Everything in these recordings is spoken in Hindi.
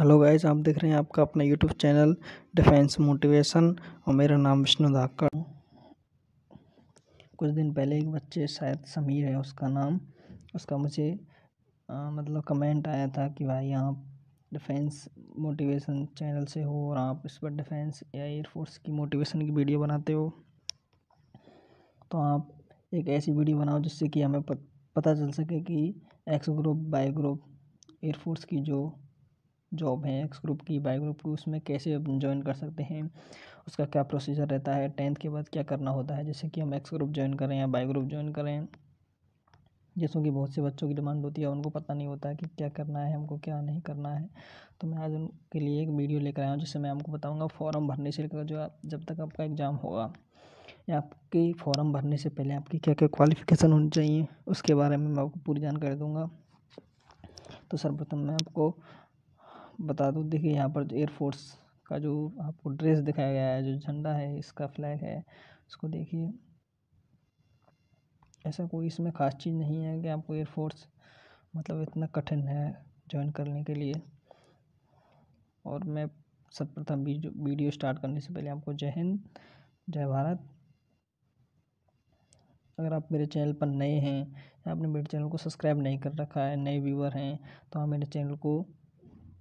हेलो गाइस आप देख रहे हैं आपका अपना यूट्यूब चैनल डिफेंस मोटिवेशन और मेरा नाम विष्णु धाकर कुछ दिन पहले एक बच्चे शायद समीर है उसका नाम उसका मुझे आ, मतलब कमेंट आया था कि भाई आप डिफेंस मोटिवेशन चैनल से हो और आप इस पर डिफेंस या एयरफोर्स की मोटिवेशन की वीडियो बनाते हो तो आप एक ऐसी वीडियो बनाओ जिससे कि हमें पता चल सके कि X group Y group air force की जो जॉब है एक्स ग्रुप की बाई ग्रुप की उसमें कैसे ज्वाइन कर सकते हैं उसका क्या प्रोसीजर रहता है टेंथ के बाद क्या करना होता है जैसे कि हम एक्स ग्रुप ज्वाइन करें या बाई ग्रुप ज्वाइन करें जैसों कि बहुत से बच्चों की डिमांड होती है उनको पता नहीं होता है कि क्या करना है हमको क्या नहीं करना है तो मैं आज उनके लिए एक वीडियो लेकर आया हूँ जिससे मैं आपको बताऊँगा फॉर्म भरने से लेकर जो जब तक आपका एग्ज़ाम होगा या आपके फॉर्म भरने से पहले आपकी क्या क्या क्वालिफ़िकेशन होनी चाहिए उसके बारे में मैं आपको पूरी जानकारी दूँगा तो सर्वप्रथम मैं आपको बता दूँ देखिए यहाँ पर एयरफोर्स का जो आपको ड्रेस दिखाया गया है जो झंडा है इसका फ्लैग है उसको देखिए ऐसा कोई इसमें ख़ास चीज़ नहीं है कि आपको एयरफोर्स मतलब इतना कठिन है ज्वाइन करने के लिए और मैं सर्वप्रथम वीडियो स्टार्ट करने से पहले आपको जय हिंद जय भारत अगर आप मेरे चैनल पर नए हैं या आपने मेरे चैनल को सब्सक्राइब नहीं कर रखा है नए व्यूवर हैं तो आप मेरे चैनल को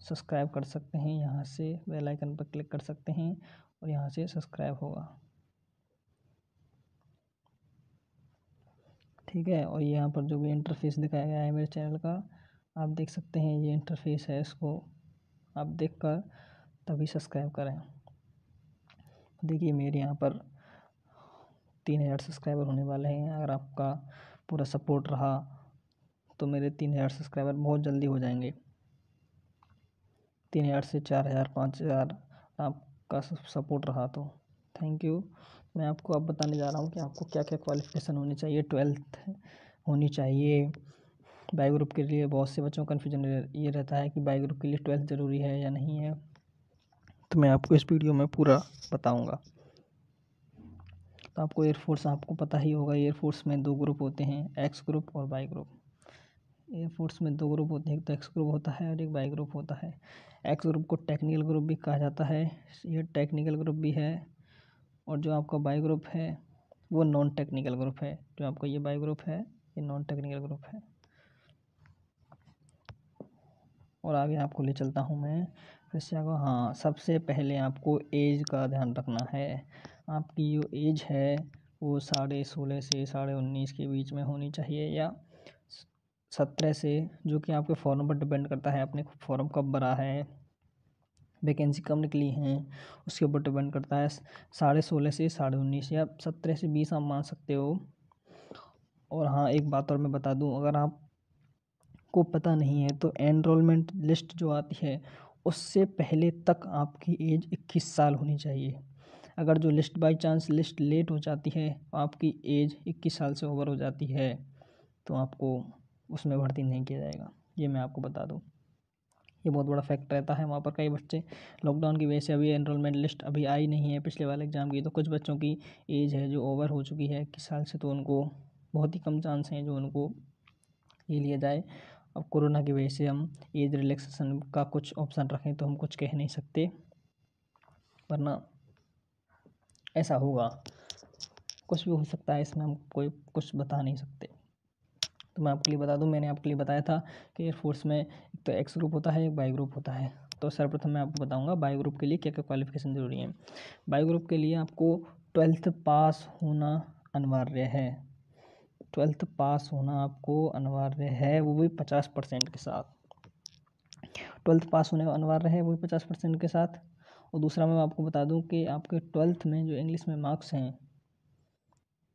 सब्सक्राइब कर सकते हैं यहाँ से बेल आइकन पर क्लिक कर सकते हैं और यहाँ से सब्सक्राइब होगा ठीक है और यहाँ पर जो भी इंटरफेस दिखाया गया है मेरे चैनल का आप देख सकते हैं ये इंटरफेस है इसको आप देख कर तभी सब्सक्राइब करें देखिए मेरे यहाँ पर तीन हज़ार सब्सक्राइबर होने वाले हैं अगर आपका पूरा सपोर्ट रहा तो मेरे तीन हज़ार सब्सक्राइबर बहुत जल्दी हो जाएंगे तीन हज़ार से चार हज़ार पाँच हज़ार आपका सपोर्ट रहा तो थैंक यू मैं आपको अब बताने जा रहा हूँ कि आपको क्या क्या क्वालिफिकेशन होनी चाहिए ट्वेल्थ होनी चाहिए बाई ग्रुप के लिए बहुत से बच्चों का कन्फ्यूजन ये रहता है कि बाई ग्रुप के लिए ट्वेल्थ ज़रूरी है या नहीं है तो मैं आपको इस वीडियो में पूरा बताऊँगा तो आपको एयरफोर्स आपको पता ही होगा एयरफोर्स में दो ग्रुप होते हैं एक्स ग्रुप और बाई ग्रुप एयर फोर्स में दो ग्रुप होते हैं एक तो एक्स ग्रुप होता है और एक वाई ग्रुप होता है एक्स ग्रुप को टेक्निकल ग्रुप भी कहा जाता है ये टेक्निकल ग्रुप भी है और जो आपका बाई ग्रुप है वो नॉन टेक्निकल ग्रुप है जो आपका ये बाई ग्रुप है ये नॉन टेक्निकल ग्रुप है और आगे आपको ले चलता हूँ मैं फिर से आपको हाँ सबसे पहले आपको एज का ध्यान रखना है आपकी जो एज है वो साढ़े सोलह से साढ़े उन्नीस के बीच में होनी चाहिए या सत्रह से जो कि आपके फॉर्म पर डिपेंड करता है आपने फॉर्म कब भरा है वैकेंसी कब निकली है उसके ऊपर डिपेंड करता है साढ़े सोलह से साढ़े उन्नीस या सत्रह से बीस आप मान सकते हो और हाँ एक बात और मैं बता दूँ अगर आप को पता नहीं है तो एनरोलमेंट लिस्ट जो आती है उससे पहले तक आपकी एज इक्कीस साल होनी चाहिए अगर जो list by chance list late हो जाती है आपकी एज इक्कीस साल से ओवर हो जाती है तो आपको उसमें भर्ती नहीं किया जाएगा ये मैं आपको बता दूँ ये बहुत बड़ा फैक्ट रहता है वहाँ पर कई बच्चे लॉकडाउन की वजह से अभी एनरोलमेंट लिस्ट अभी आई नहीं है पिछले वाले एग्ज़ाम की तो कुछ बच्चों की एज है जो ओवर हो चुकी है किस साल से तो उनको बहुत ही कम चांस हैं जो उनको ये लिया जाए अब कोरोना की वजह से हम एज रिलैक्सेशन का कुछ ऑप्शन रखें तो हम कुछ कह नहीं सकते वरना ऐसा होगा कुछ भी हो सकता है इसमें हम कोई कुछ बता नहीं सकते तो मैं आपके लिए बता दूं मैंने आपके लिए बताया था कि एयरफोर्स में एक तो एक्स ग्रुप होता है एक बाई ग्रुप होता है तो सर्वप्रथम मैं आपको बताऊंगा बाई ग्रुप के लिए क्या क्या क्वालिफिकेशन ज़रूरी है बाई ग्रुप के लिए आपको ट्वेल्थ पास होना अनिवार्य है ट्वेल्थ पास होना आपको अनिवार्य है वो भी पचास परसेंट के साथ ट्वेल्थ पास होने अनिवार्य है वो भी पचास परसेंट के साथ और दूसरा मैं आपको बता दूं कि आपके ट्वेल्थ में जो इंग्लिश में मार्क्स हैं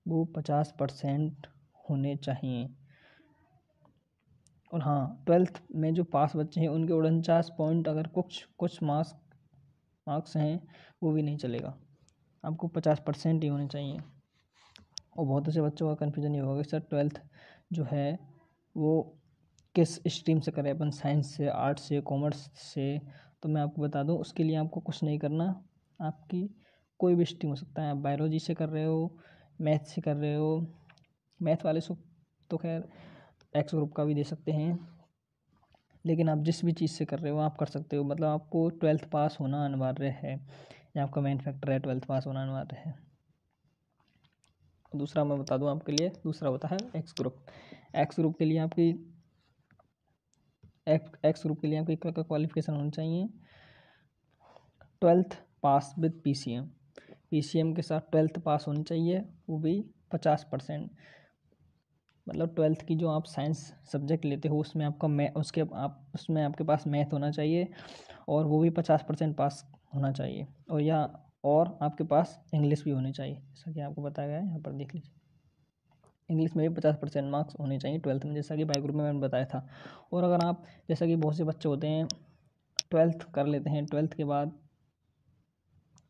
वो पचास परसेंट होने चाहिए और हाँ ट्वेल्थ में जो पास बच्चे हैं उनके उनचास पॉइंट अगर कुछ कुछ मार्क्स मार्क्स हैं वो भी नहीं चलेगा आपको पचास परसेंट ही होने चाहिए और बहुत से बच्चों का कन्फ्यूजन ये होगा कि सर ट्वेल्थ जो है वो किस स्ट्रीम से करें अपन साइंस से आर्ट से कॉमर्स से तो मैं आपको बता दूँ उसके लिए आपको कुछ नहीं करना आपकी कोई भी स्ट्रीम हो सकता है आप बायोलॉजी से कर रहे हो मैथ से कर रहे हो मैथ वाले सब तो खैर एक्स ग्रुप का भी दे सकते हैं लेकिन आप जिस भी चीज़ से कर रहे हो आप कर सकते हो मतलब आपको ट्वेल्थ पास होना अनिवार्य है या आपका मेन फैक्टर है ट्वेल्थ पास होना अनिवार्य है दूसरा मैं बता दूं आपके लिए दूसरा होता है एक्स ग्रुप एक्स ग्रुप के लिए आपकी एक्स ग्रुप के लिए आपकी क्या क्वालिफिकेशन होनी चाहिए twelfth pass with P C के साथ ट्वेल्थ पास होनी चाहिए वो भी पचास परसेंट मतलब ट्वेल्थ की जो आप साइंस सब्जेक्ट लेते हो उसमें आपका मै उसके आप उसमें आपके पास मैथ होना चाहिए और वो भी पचास परसेंट पास होना चाहिए और या और आपके पास इंग्लिश भी होनी चाहिए जैसा कि आपको बताया गया है यहाँ पर देख लीजिए इंग्लिश में भी पचास परसेंट मार्क्स होने चाहिए ट्वेल्थ में जैसा कि बाई ग्रुप में मैंने बताया था और अगर आप जैसा कि बहुत से बच्चे होते हैं ट्वेल्थ कर लेते हैं ट्वेल्थ के बाद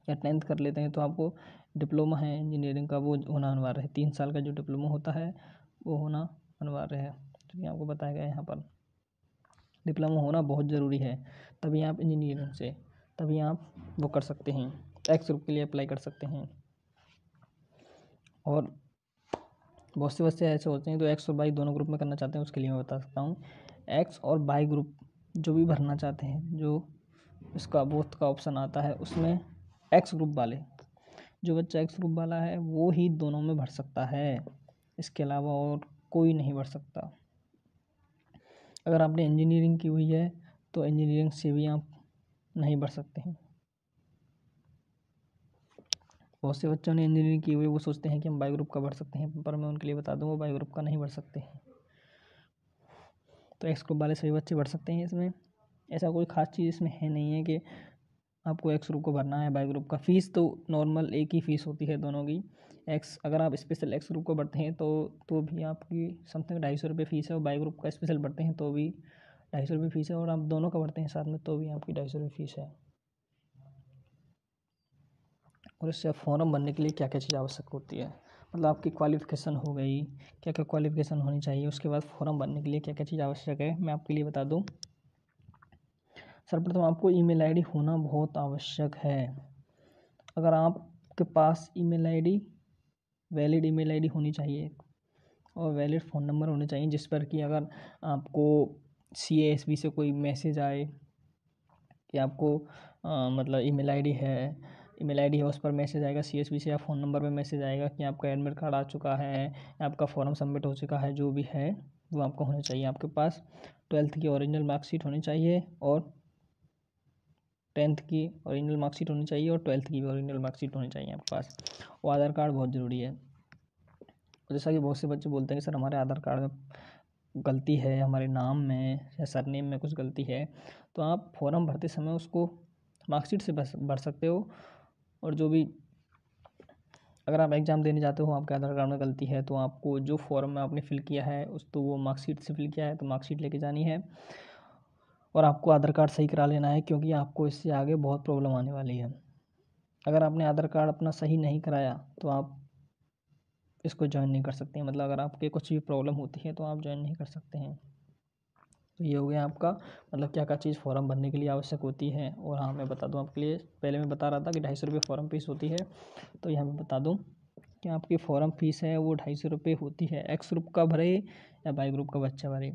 या टेंथ कर लेते हैं तो आपको डिप्लोमा है इंजीनियरिंग का वो होना अनिवार्य है तीन साल का जो डिप्लोमा होता है वो होना अनिवार्य है तो ये आपको बताया गया यहाँ पर डिप्लोमा होना बहुत ज़रूरी है तभी आप इंजीनियरिंग से तभी आप वो कर सकते हैं एक्स ग्रुप के लिए अप्लाई कर सकते हैं और बहुत से बच्चे ऐसे होते हैं तो एक्स और बाई दोनों ग्रुप में करना चाहते हैं उसके लिए मैं बता सकता हूँ एक्स और बाई ग्रुप जो भी भरना चाहते हैं जो इसका बोथ का ऑप्शन आता है उसमें एक्स ग्रुप वाले जो बच्चा एक्स ग्रुप वाला है वो ही दोनों में भर सकता है इसके अलावा और कोई नहीं बढ़ सकता अगर आपने इंजीनियरिंग की हुई है तो इंजीनियरिंग से भी आप नहीं बढ़ सकते हैं बहुत से बच्चों ने इंजीनियरिंग की हुई वो सोचते हैं कि हम बायोग्रुप ग्रुप का बढ़ सकते हैं पर मैं उनके लिए बता दूँ वो बायोग्रुप ग्रुप का नहीं बढ़ सकते हैं तो एक्स ग्रुप वाले सभी बच्चे बढ़ सकते हैं इसमें ऐसा कोई ख़ास चीज़ इसमें है नहीं है कि आपको एक्स ग्रुप को भरना है बाई ग्रुप का फ़ीस तो नॉर्मल एक ही फ़ीस होती है दोनों की एक्स अगर आप स्पेशल एक्स ग्रुप को भरते हैं तो तो भी आपकी समथिंग ढाई सौ रुपये फ़ीस है और बाई ग्रुप का स्पेशल भरते हैं तो भी ढाई सौ रुपये फ़ीस है और आप दोनों का भरते हैं साथ में तो भी आपकी ढाई सौ रुपये फ़ीस है और इससे फॉर्म भरने के लिए क्या क्या चीज़ आवश्यक होती है मतलब आपकी क्वालिफ़िकेशन हो गई क्या क्या क्वालिफ़िकेशन होनी चाहिए उसके बाद फॉर्म भरने के लिए क्या क्या चीज़ आवश्यक है मैं आपके लिए बता दूँ सर्वप्रथम आपको ईमेल आईडी होना बहुत आवश्यक है अगर आपके पास email ID valid email ID होनी चाहिए और वैलिड फ़ोन नंबर होने चाहिए जिस पर कि अगर आपको सी एस बी से कोई मैसेज आए कि आपको आ, मतलब ईमेल आईडी है ईमेल आईडी है उस पर मैसेज आएगा सी एस बी से या फ़ोन नंबर पर मैसेज आएगा कि आपका एडमिट कार्ड आ चुका है आपका फॉर्म सबमिट हो चुका है जो भी है वो आपको होना चाहिए आपके पास ट्वेल्थ की ओरिजिनल मार्कशीट होनी चाहिए और टेंथ की ओरिजिनल मार्कशीट होनी चाहिए और ट्वेल्थ की भी ओरिजिनल मार्कशीट होनी चाहिए आपके पास और आधार कार्ड बहुत ज़रूरी है जैसा कि बहुत से बच्चे बोलते हैं कि सर हमारे आधार कार्ड में गलती है हमारे नाम में या सरनेम में कुछ गलती है तो आप फॉर्म भरते समय उसको मार्कशीट से भर सकते हो और जो भी अगर आप एग्ज़ाम देने जाते हो आपके आधार कार्ड में गलती है तो आपको जो फॉर्म में आपने फ़िल किया है उस तो वो मार्कशीट से फिल किया है तो मार्कशीट लेके जानी है और आपको आधार कार्ड सही करा लेना है क्योंकि आपको इससे आगे बहुत प्रॉब्लम आने वाली है अगर आपने आधार कार्ड अपना सही नहीं कराया तो आप इसको ज्वाइन नहीं कर सकते हैं मतलब अगर आपके कुछ भी प्रॉब्लम होती है तो आप ज्वाइन नहीं कर सकते हैं तो ये हो गया आपका मतलब क्या क्या चीज़ फॉर्म भरने के लिए आवश्यक होती है और हाँ मैं बता दूँ आपके लिए पहले मैं बता रहा था कि ढाई सौ रुपये फॉर्म फीस होती है तो यहाँ मैं बता दूँ कि आपकी फॉर्म फीस है वो ढाई सौ रुपये होती है एक्स ग्रुप का भरे या बाई ग्रुप का बच्चा भरे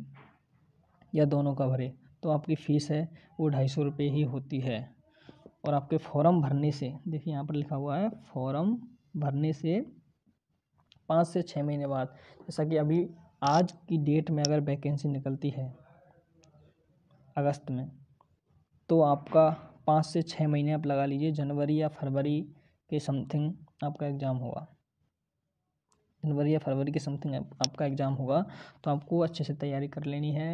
या दोनों का भरे तो आपकी फ़ीस है वो ढाई सौ रुपये ही होती है और आपके फॉर्म भरने से देखिए यहाँ पर लिखा हुआ है फॉर्म भरने से पाँच से छः महीने बाद जैसा कि अभी आज की डेट में अगर वैकेंसी निकलती है अगस्त में तो आपका पाँच से छः महीने आप लगा लीजिए जनवरी या फरवरी के समथिंग आपका एग्ज़ाम होगा जनवरी या फरवरी के समथिंग आपका एग्ज़ाम होगा तो आपको अच्छे से तैयारी कर लेनी है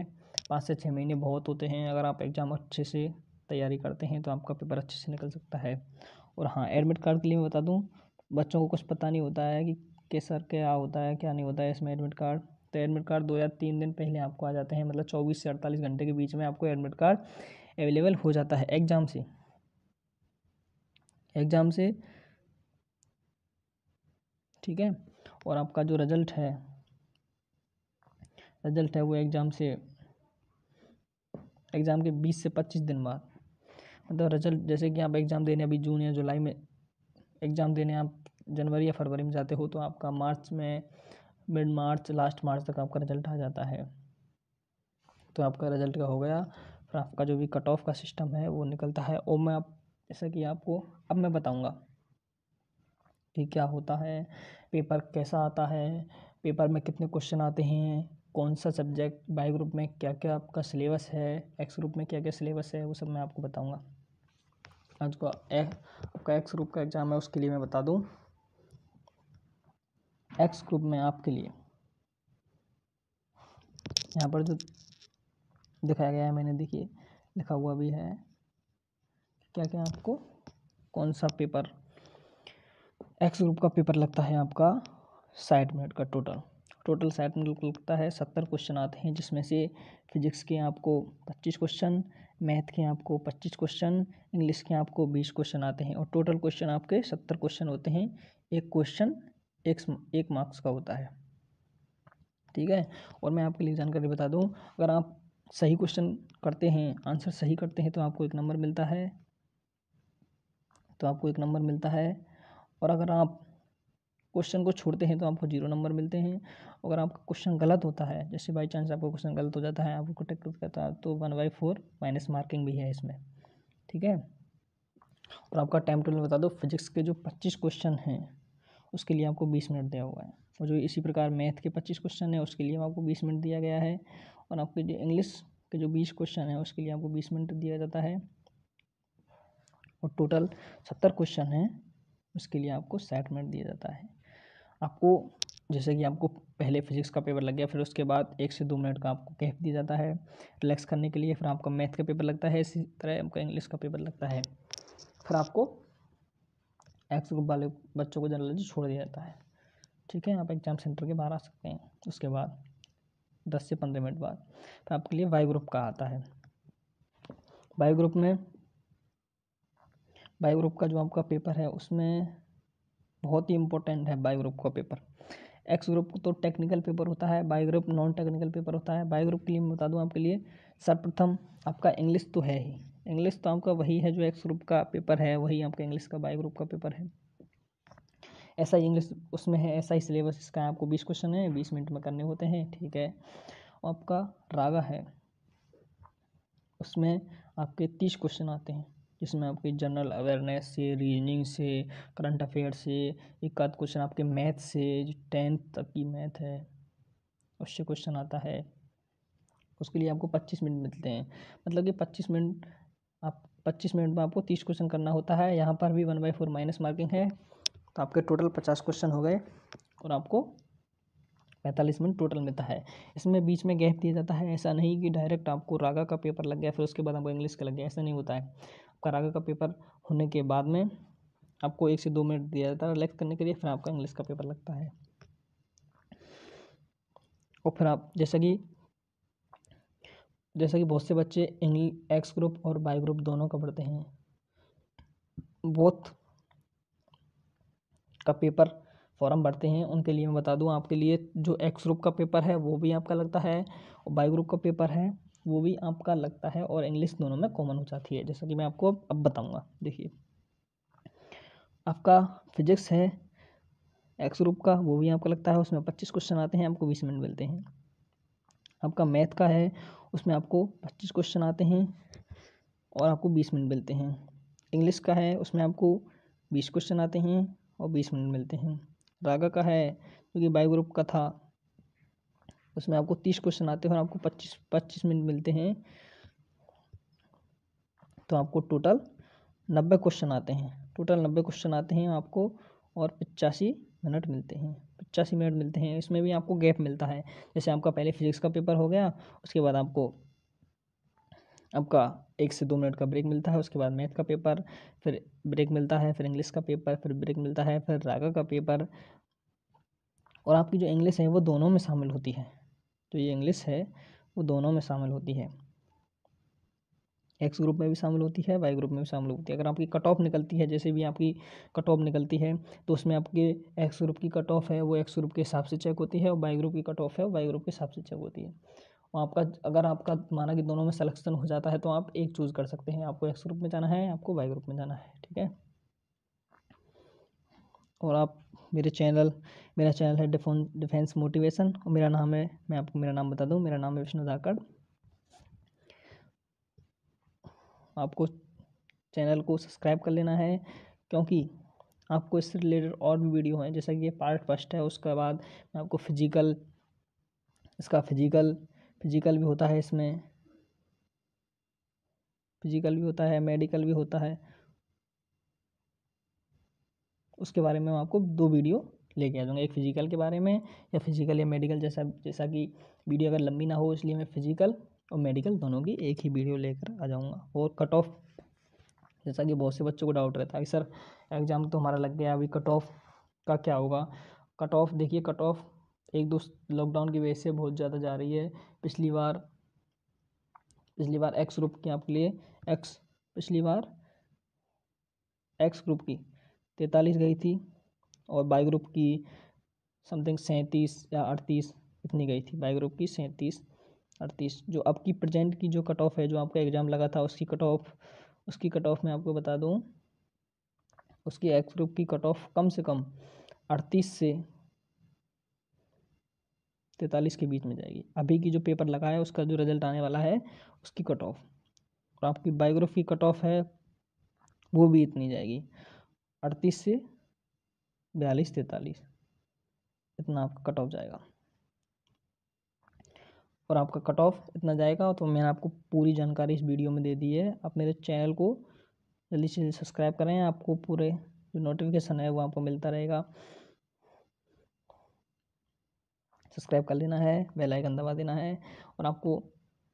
पाँच से छः महीने बहुत होते हैं अगर आप एग्ज़ाम अच्छे से तैयारी करते हैं तो आपका पेपर अच्छे से निकल सकता है और हाँ एडमिट कार्ड के लिए मैं बता दूँ बच्चों को कुछ पता नहीं होता है कि कैसा क्या होता है क्या नहीं होता है इसमें एडमिट कार्ड तो एडमिट कार्ड दो या तीन दिन पहले आपको आ जाते हैं मतलब चौबीस से अड़तालीस घंटे के बीच में आपको एडमिट कार्ड अवेलेबल हो जाता है एग्ज़ाम से एग्ज़ाम से ठीक है और आपका जो रिज़ल्ट है रिज़ल्ट है वो एग्ज़ाम से एग्ज़ाम के बीस से पच्चीस दिन बाद मतलब रिजल्ट जैसे कि आप एग्ज़ाम देने अभी जून या जुलाई में एग्ज़ाम देने आप जनवरी या फरवरी में जाते हो तो आपका मार्च में मिड मार्च लास्ट मार्च तक आपका रिजल्ट आ जाता है तो आपका रिजल्ट का हो गया फिर आपका जो भी कट ऑफ का सिस्टम है वो निकलता है और मैं आप जैसा कि आपको अब मैं बताऊँगा कि क्या होता है पेपर कैसा आता है पेपर में कितने क्वेश्चन आते हैं कौन सा सब्जेक्ट बाई ग्रुप में क्या क्या आपका सिलेबस है एक्स ग्रुप में क्या क्या सिलेबस है वो सब मैं आपको बताऊँगा आज को आपका एक्स ग्रुप का एग्ज़ाम है उसके लिए मैं बता दूँ एक्स ग्रुप में आपके लिए यहाँ पर जो दिखाया गया है मैंने देखिए लिखा हुआ भी है क्या क्या आपको कौन सा पेपर एक्स ग्रुप का पेपर लगता है आपका साठ मिनट का टोटल टोटल सेट में लगता है सत्तर क्वेश्चन आते हैं जिसमें से फिजिक्स के आपको पच्चीस क्वेश्चन मैथ के आपको पच्चीस क्वेश्चन इंग्लिश के आपको बीस क्वेश्चन आते हैं और टोटल क्वेश्चन आपके सत्तर क्वेश्चन होते हैं एक क्वेश्चन एक एक मार्क्स का होता है ठीक है और मैं आपके लिए जानकारी बता दूँ अगर आप सही क्वेश्चन करते हैं आंसर सही करते हैं तो आपको एक नंबर मिलता है तो आपको एक नंबर मिलता है और अगर आप क्वेश्चन को छोड़ते हैं तो आपको जीरो नंबर मिलते हैं अगर आपका क्वेश्चन गलत होता है जैसे बाई चांस आपका क्वेश्चन गलत हो जाता है आपको टिक करता है तो one by four minus marking भी है इसमें ठीक है और आपका टाइम टेबल बता दो फिजिक्स के जो पच्चीस क्वेश्चन हैं उसके लिए आपको बीस मिनट दिया हुआ है और जो इसी प्रकार मैथ के पच्चीस क्वेश्चन हैं उसके लिए आपको बीस मिनट दिया गया है और आपके जो इंग्लिश के जो बीस क्वेश्चन हैं उसके लिए आपको बीस मिनट दिया जाता है और टोटल सत्तर क्वेश्चन हैं उसके लिए आपको साठ मिनट दिया जाता है आपको जैसे कि आपको पहले फिजिक्स का पेपर लग गया फिर उसके बाद एक से दो मिनट का आपको गैप दिया जाता है रिलैक्स करने के लिए फिर आपका मैथ का पेपर लगता है इसी तरह आपका इंग्लिश का पेपर लगता है फिर आपको एक्स ग्रुप वाले बच्चों को जनरल छोड़ दिया जाता है ठीक है आप एग्ज़ाम सेंटर के बाहर आ सकते हैं उसके बाद दस से पंद्रह मिनट बाद फिर आपके लिए वाई ग्रुप का आता है वाई ग्रुप में बायो ग्रुप का जो आपका पेपर है उसमें बहुत ही इम्पोर्टेंट है बायो ग्रुप का पेपर एक्स ग्रुप तो टेक्निकल पेपर होता है Y group non technical paper होता है बाई ग्रुप के लिए मैं बता दूँ आपके लिए सर्वप्रथम आपका इंग्लिश तो है ही इंग्लिश तो आपका वही है जो एक्स ग्रुप का पेपर है वही आपका इंग्लिश का बाई ग्रुप का पेपर है ऐसा ही इंग्लिश उसमें है ऐसा ही सिलेबस इसका आपको बीस क्वेश्चन है बीस मिनट में करने होते हैं ठीक है आपका रागा है उसमें आपके तीस क्वेश्चन आते हैं इसमें आपकी जनरल अवेयरनेस से रीजनिंग से करंट अफेयर से एक आध क्वेश्चन आपके मैथ से जो टेंथ तक की मैथ है उससे क्वेश्चन आता है उसके लिए आपको पच्चीस मिनट मिलते हैं मतलब कि पच्चीस मिनट आप पच्चीस मिनट में आपको तीस क्वेश्चन करना होता है यहाँ पर भी one by four minus marking है तो आपके टोटल पचास क्वेश्चन हो गए और आपको पैंतालीस मिनट टोटल मिलता है इसमें बीच में गैप दिया जाता है ऐसा नहीं कि डायरेक्ट आपको रागा का पेपर लग गया फिर उसके बाद आपको इंग्लिश का लग गया ऐसा नहीं होता है आपका का पेपर होने के बाद में आपको एक से दो मिनट दिया जाता है रिलैक्स करने के लिए फिर आपका इंग्लिश का पेपर लगता है और फिर आप जैसा कि जैसा कि बहुत से बच्चे एक्स ग्रुप और बाई ग्रुप दोनों का पढ़ते हैं बहुत का पेपर फॉर्म भरते हैं उनके लिए मैं बता दूं आपके लिए जो एक्स ग्रुप का पेपर है वो भी आपका लगता है और बाई ग्रुप का पेपर है वो भी आपका लगता है और इंग्लिश दोनों में कॉमन हो जाती है जैसा कि मैं आपको अब बताऊँगा देखिए आपका फिजिक्स है एक्स ग्रुप का वो भी आपको लगता है उसमें पच्चीस क्वेश्चन आते हैं आपको बीस मिनट मिलते हैं आपका मैथ का है उसमें आपको पच्चीस क्वेश्चन आते हैं और आपको बीस मिनट मिलते हैं इंग्लिश का है उसमें आपको बीस क्वेश्चन आते हैं और बीस मिनट मिलते हैं रागा का है जो कि बायो ग्रुप का था उसमें आपको तीस क्वेश्चन आते हैं और आपको पच्चीस पच्चीस मिनट मिलते हैं तो आपको टोटल नब्बे क्वेश्चन आते हैं टोटल नब्बे क्वेश्चन आते हैं आपको और पचासी मिनट मिलते हैं पचासी मिनट मिलते हैं इसमें भी आपको गैप मिलता है जैसे आपका पहले फिजिक्स का पेपर हो गया उसके बाद आपको आपका एक से दो मिनट का ब्रेक मिलता है उसके बाद मैथ का पेपर फिर ब्रेक मिलता है फिर इंग्लिश का पेपर फिर ब्रेक मिलता है फिर रागा का पेपर और आपकी जो इंग्लिश है वो दोनों में शामिल होती है जो तो ये इंग्लिश है वो दोनों में शामिल होती है एक्स ग्रुप में भी शामिल होती है वाई ग्रुप में भी शामिल होती है अगर आपकी कट ऑफ निकलती है जैसे भी आपकी कट ऑफ निकलती है तो उसमें आपके एक्स ग्रुप की कट ऑफ है वो एक्स ग्रुप के हिसाब से चेक होती है और वाई ग्रुप की कट ऑफ है वाई ग्रुप के हिसाब से चेक होती है और आपका अगर आपका माना कि दोनों में सलेक्शन हो जाता है तो आप एक चूज़ कर सकते हैं आपको एक्स ग्रुप में जाना है आपको वाई ग्रुप में जाना है ठीक है और आप मेरे चैनल मेरा चैनल है डिफोन डिफेंस मोटिवेशन और मेरा नाम है मैं आपको मेरा नाम बता दूँ मेरा नाम है विष्णु धाकड़ आपको चैनल को सब्सक्राइब कर लेना है क्योंकि आपको इससे रिलेटेड और भी वीडियो हैं जैसा कि ये पार्ट फर्स्ट है उसके बाद मैं आपको फिजिकल इसका फिजिकल फिजिकल भी होता है इसमें फिजिकल भी होता है मेडिकल भी होता है उसके बारे में मैं आपको दो वीडियो लेके आ जाऊँगा एक फ़िज़िकल के बारे में या फिज़िकल या मेडिकल जैसा जैसा कि वीडियो अगर लंबी ना हो इसलिए मैं फ़िज़िकल और मेडिकल दोनों की एक ही वीडियो लेकर आ जाऊँगा और कट ऑफ जैसा कि बहुत से बच्चों को डाउट रहता है सर एग्ज़ाम तो हमारा लग गया अभी कट ऑफ का क्या होगा कट ऑफ देखिए कट ऑफ एक दो लॉकडाउन की वजह से बहुत ज़्यादा जा रही है पिछली बार पिछली बार एक्स ग्रुप की आपके लिए एक्स पिछली बार एक्स ग्रुप की तैंतालीस गई थी और बाई ग्रुप की समथिंग सैंतीस या अड़तीस इतनी गई थी बाई ग्रुप की सैंतीस अड़तीस जो अब की प्रजेंट की जो कट ऑफ है जो आपका एग्ज़ाम लगा था उसकी कट ऑफ उसकी कट ऑफ मैं आपको बता दूँ उसकी एक्स ग्रुप की कट ऑफ कम से कम अड़तीस से तैतालीस के बीच में जाएगी अभी की जो पेपर लगा है उसका जो रिजल्ट आने वाला है उसकी कट ऑफ और आपकी बायोग्राफी कट ऑफ है वो भी इतनी जाएगी अड़तीस से बयालीस तैतालीस इतना आपका कट ऑफ जाएगा और आपका कट ऑफ इतना जाएगा तो मैंने आपको पूरी जानकारी इस वीडियो में दे दी है आप मेरे चैनल को जल्दी से जल्दी सब्सक्राइब करें आपको पूरे जो नोटिफिकेशन है वो आपको मिलता रहेगा सब्सक्राइब कर लेना है बेल आइकन दबा देना है और आपको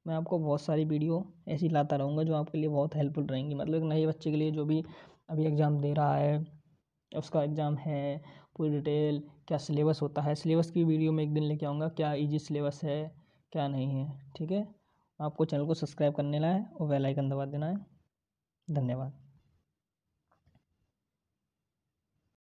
मैं आपको बहुत सारी वीडियो ऐसी लाता रहूँगा जो आपके लिए बहुत हेल्पफुल रहेंगी मतलब एक नए बच्चे के लिए जो भी अभी एग्ज़ाम दे रहा है उसका एग्ज़ाम है पूरी डिटेल क्या सिलेबस होता है सिलेबस की वीडियो में एक दिन लेके आऊँगा क्या इजी सिलेबस है क्या नहीं है ठीक है आपको चैनल को सब्सक्राइब करने लाए और वेलाइकन दबा देना है धन्यवाद